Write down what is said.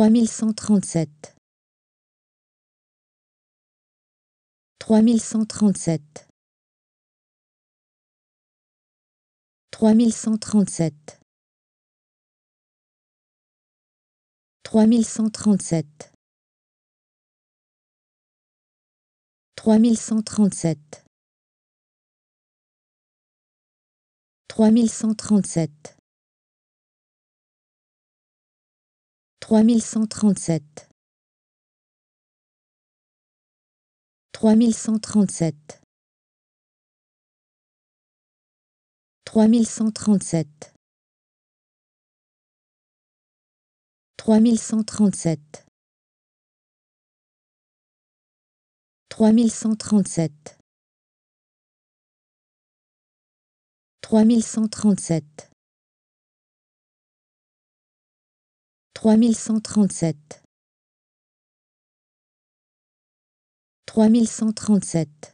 3137 3137 3137 3137 3137 3137 3137 3137 3137 3137 3137 3137 3137 3137